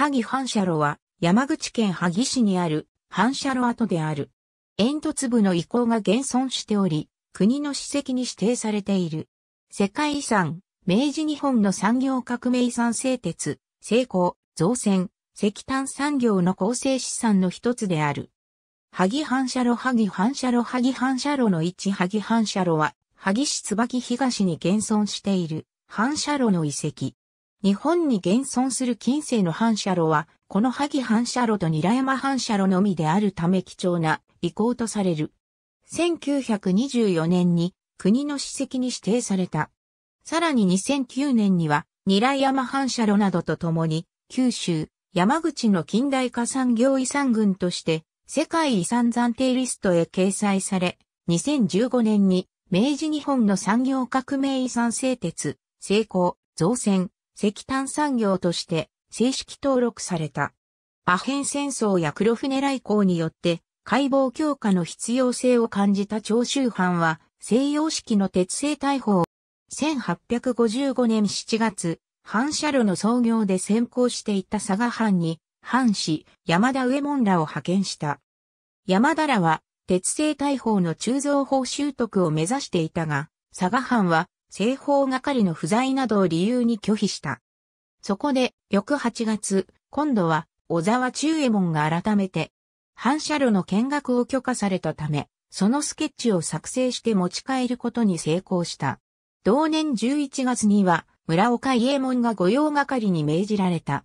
萩反射炉は山口県萩市にある反射炉跡である。煙突部の遺構が現存しており、国の史跡に指定されている。世界遺産、明治日本の産業革命遺産製鉄、成功、造船、石炭産業の構成資産の一つである。萩反射炉萩反射炉萩反射炉の一萩反射炉は、萩市椿東に現存している反射炉の遺跡。日本に現存する近世の反射炉は、この萩反射炉と韮山反射炉のみであるため貴重な遺構とされる。1924年に国の史跡に指定された。さらに2009年には、韮山反射炉などとともに、九州、山口の近代化産業遺産群として、世界遺産暫定リストへ掲載され、2015年に、明治日本の産業革命遺産製鉄、成功、造船、石炭産業として正式登録された。アヘン戦争や黒船来航によって解剖強化の必要性を感じた長州藩は西洋式の鉄製大砲1855年7月、反射炉の創業で先行していた佐賀藩に、藩士、山田上門らを派遣した。山田らは、鉄製大砲の鋳造法習得を目指していたが、佐賀藩は、製方係の不在などを理由に拒否した。そこで、翌8月、今度は、小沢中右衛門が改めて、反射炉の見学を許可されたため、そのスケッチを作成して持ち帰ることに成功した。同年11月には、村岡伊右衛門が御用係に命じられた。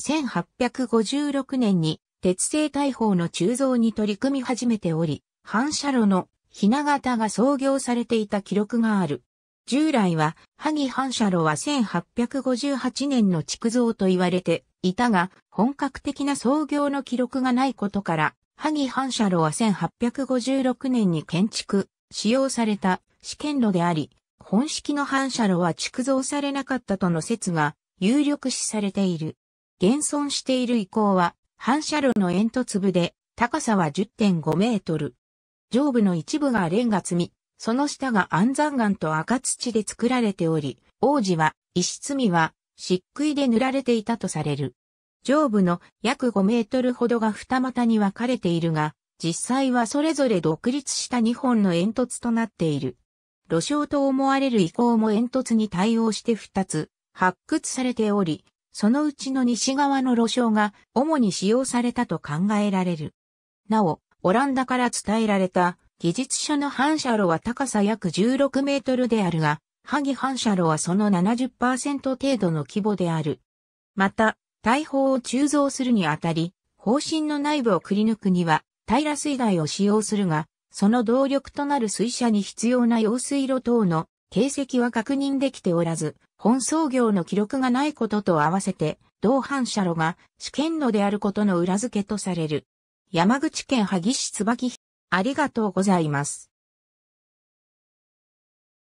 1856年に、鉄製大砲の鋳造に取り組み始めており、反射炉のひな形が創業されていた記録がある。従来は、萩反射炉は1858年の築造と言われていたが、本格的な創業の記録がないことから、萩反射炉は1856年に建築、使用された試験炉であり、本式の反射炉は築造されなかったとの説が有力視されている。現存している遺構は、反射炉の煙突部で、高さは10.5メートル。上部の一部がレンガ積み、その下が安山岩と赤土で作られており、王子は、石積みは、漆喰で塗られていたとされる。上部の約5メートルほどが二股に分かれているが、実際はそれぞれ独立した2本の煙突となっている。路障と思われる遺構も煙突に対応して2つ、発掘されており、そのうちの西側の路障が主に使用されたと考えられる。なお、オランダから伝えられた技術者の反射炉は高さ約16メートルであるが、萩反射炉はその70%程度の規模である。また、大砲を鋳造するにあたり、方針の内部をくり抜くには、平水台を使用するが、その動力となる水車に必要な用水路等の形跡は確認できておらず、本操業の記録がないことと合わせて、同反射炉が試験炉であることの裏付けとされる。山口県萩市椿ありがとうございます。